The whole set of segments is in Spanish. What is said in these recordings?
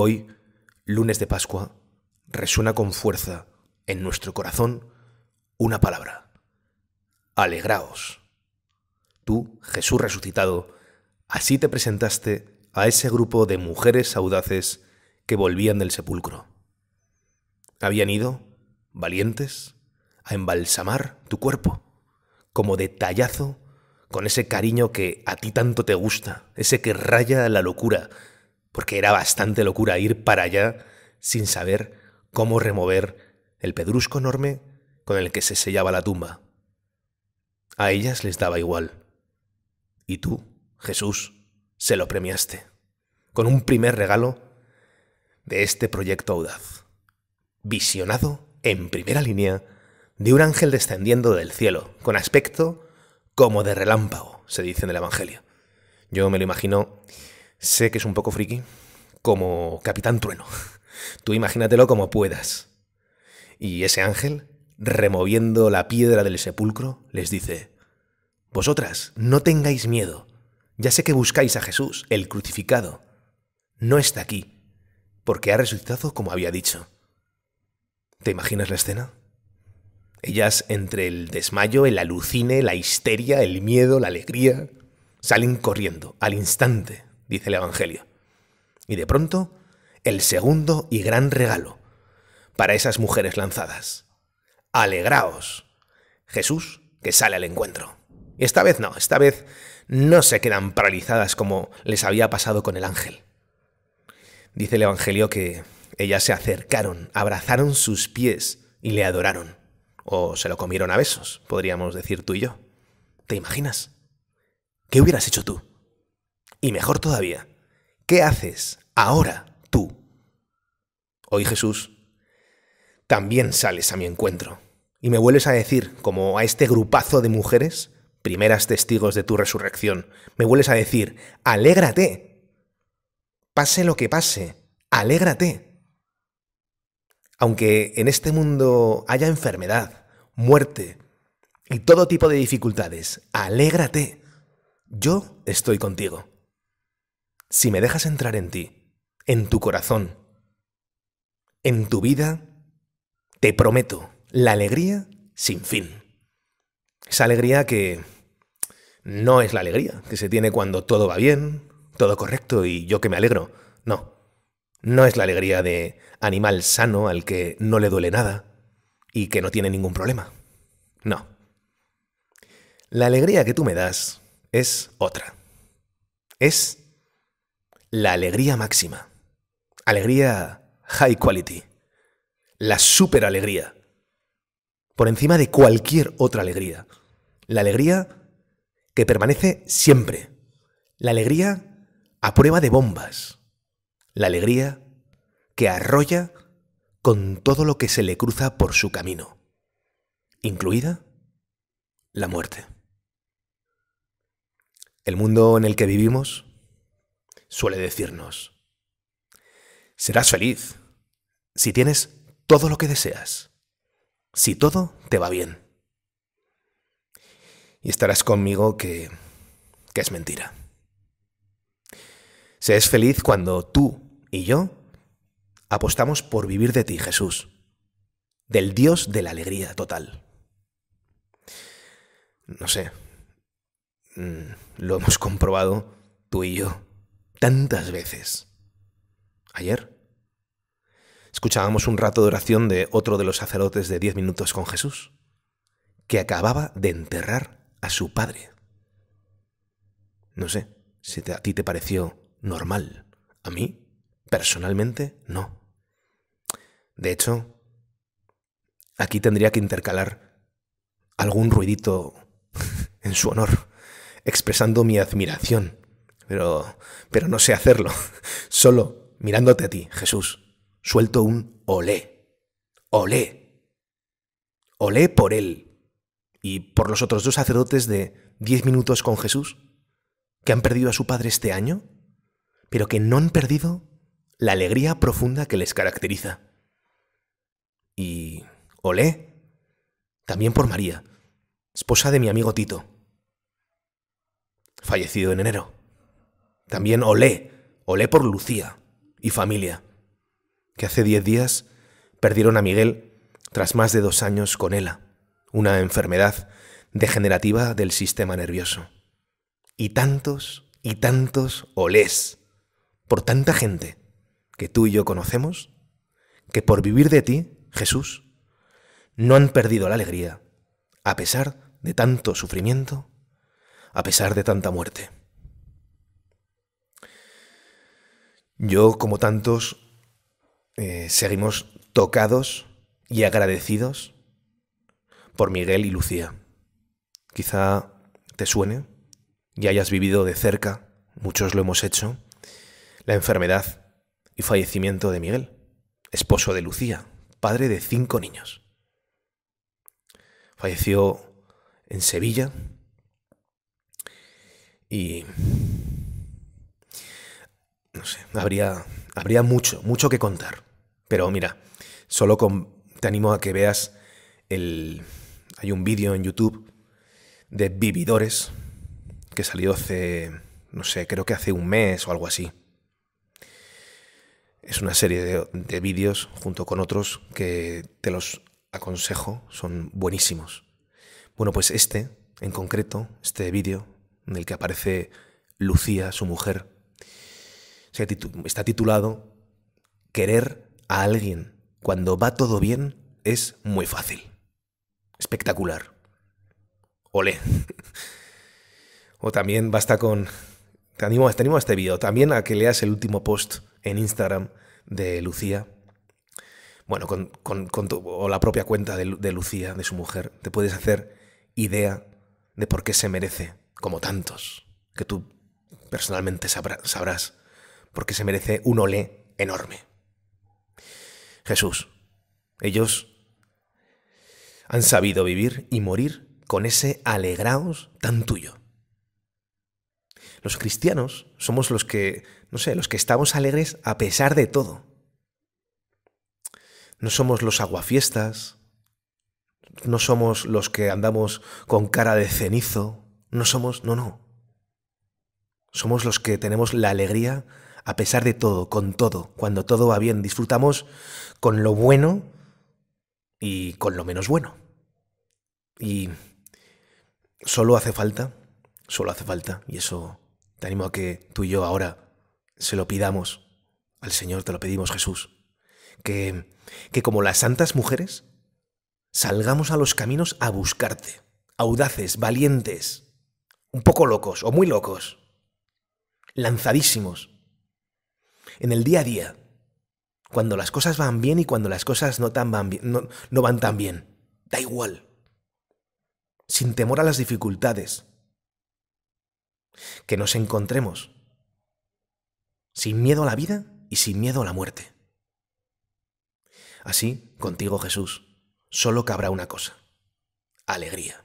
hoy, lunes de Pascua, resuena con fuerza en nuestro corazón una palabra. Alegraos. Tú, Jesús resucitado, así te presentaste a ese grupo de mujeres audaces que volvían del sepulcro. Habían ido, valientes, a embalsamar tu cuerpo, como de tallazo, con ese cariño que a ti tanto te gusta, ese que raya la locura, porque era bastante locura ir para allá sin saber cómo remover el pedrusco enorme con el que se sellaba la tumba. A ellas les daba igual. Y tú, Jesús, se lo premiaste, con un primer regalo de este proyecto audaz, visionado en primera línea de un ángel descendiendo del cielo, con aspecto como de relámpago, se dice en el Evangelio. Yo me lo imagino Sé que es un poco friki, como Capitán Trueno. Tú imagínatelo como puedas. Y ese ángel, removiendo la piedra del sepulcro, les dice, Vosotras, no tengáis miedo. Ya sé que buscáis a Jesús, el crucificado. No está aquí, porque ha resucitado como había dicho. ¿Te imaginas la escena? Ellas, entre el desmayo, el alucine, la histeria, el miedo, la alegría, salen corriendo al instante dice el Evangelio. Y de pronto, el segundo y gran regalo para esas mujeres lanzadas. Alegraos. Jesús que sale al encuentro. Y esta vez no, esta vez no se quedan paralizadas como les había pasado con el ángel. Dice el Evangelio que ellas se acercaron, abrazaron sus pies y le adoraron. O se lo comieron a besos, podríamos decir tú y yo. ¿Te imaginas? ¿Qué hubieras hecho tú? Y mejor todavía, ¿qué haces ahora tú? Hoy Jesús, también sales a mi encuentro y me vuelves a decir, como a este grupazo de mujeres, primeras testigos de tu resurrección, me vuelves a decir, alégrate. Pase lo que pase, alégrate. Aunque en este mundo haya enfermedad, muerte y todo tipo de dificultades, alégrate. Yo estoy contigo si me dejas entrar en ti, en tu corazón, en tu vida, te prometo la alegría sin fin. Esa alegría que no es la alegría que se tiene cuando todo va bien, todo correcto y yo que me alegro. No. No es la alegría de animal sano al que no le duele nada y que no tiene ningún problema. No. La alegría que tú me das es otra. Es la alegría máxima. Alegría high quality. La super alegría. Por encima de cualquier otra alegría. La alegría que permanece siempre. La alegría a prueba de bombas. La alegría que arrolla con todo lo que se le cruza por su camino. Incluida la muerte. El mundo en el que vivimos suele decirnos. Serás feliz si tienes todo lo que deseas, si todo te va bien. Y estarás conmigo que, que es mentira. Se feliz cuando tú y yo apostamos por vivir de ti, Jesús, del Dios de la alegría total. No sé, mm, lo hemos comprobado tú y yo tantas veces. Ayer escuchábamos un rato de oración de otro de los sacerdotes de diez minutos con Jesús, que acababa de enterrar a su padre. No sé si a ti te pareció normal. A mí, personalmente, no. De hecho, aquí tendría que intercalar algún ruidito en su honor, expresando mi admiración pero, pero no sé hacerlo. Solo mirándote a ti, Jesús, suelto un olé. Olé. Olé por él y por los otros dos sacerdotes de diez minutos con Jesús, que han perdido a su padre este año, pero que no han perdido la alegría profunda que les caracteriza. Y olé también por María, esposa de mi amigo Tito, fallecido en enero. También olé, olé por Lucía y familia, que hace diez días perdieron a Miguel tras más de dos años con ELA, una enfermedad degenerativa del sistema nervioso. Y tantos y tantos olés por tanta gente que tú y yo conocemos, que por vivir de ti, Jesús, no han perdido la alegría, a pesar de tanto sufrimiento, a pesar de tanta muerte. Yo, como tantos, eh, seguimos tocados y agradecidos por Miguel y Lucía. Quizá te suene y hayas vivido de cerca, muchos lo hemos hecho, la enfermedad y fallecimiento de Miguel, esposo de Lucía, padre de cinco niños. Falleció en Sevilla y habría, habría mucho, mucho que contar. Pero mira, solo con, te animo a que veas el... Hay un vídeo en YouTube de vividores que salió hace, no sé, creo que hace un mes o algo así. Es una serie de, de vídeos junto con otros que te los aconsejo, son buenísimos. Bueno, pues este, en concreto, este vídeo, en el que aparece Lucía, su mujer, está titulado Querer a alguien cuando va todo bien es muy fácil. Espectacular. Ole. o también basta con... Te animo, a este vídeo, también a que leas el último post en Instagram de Lucía. Bueno, con, o la propia cuenta de, de Lucía, de su mujer, te puedes hacer idea de por qué se merece, como tantos, que tú personalmente sabrás porque se merece un olé enorme. Jesús, ellos han sabido vivir y morir con ese alegraos tan tuyo. Los cristianos somos los que, no sé, los que estamos alegres a pesar de todo. No somos los aguafiestas, no somos los que andamos con cara de cenizo, no somos, no, no. Somos los que tenemos la alegría a pesar de todo, con todo, cuando todo va bien, disfrutamos con lo bueno y con lo menos bueno. Y solo hace falta, solo hace falta, y eso te animo a que tú y yo ahora se lo pidamos al Señor, te lo pedimos Jesús, que, que como las santas mujeres, salgamos a los caminos a buscarte, audaces, valientes, un poco locos o muy locos, lanzadísimos, en el día a día, cuando las cosas van bien y cuando las cosas no, tan van, bien, no, van tan bien. Da igual. Sin temor a las dificultades. Que nos encontremos. Sin miedo a la vida y sin miedo a la muerte. Así, contigo Jesús, solo cabrá una cosa. Alegría.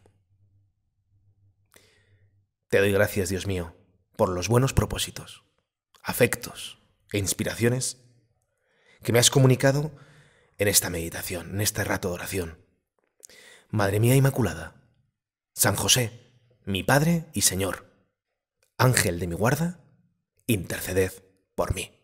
Te doy gracias, Dios mío, por los buenos propósitos, afectos, e inspiraciones que me has comunicado en esta meditación, en este rato de oración. Madre mía Inmaculada, San José, mi Padre y Señor, Ángel de mi guarda, interceded por mí.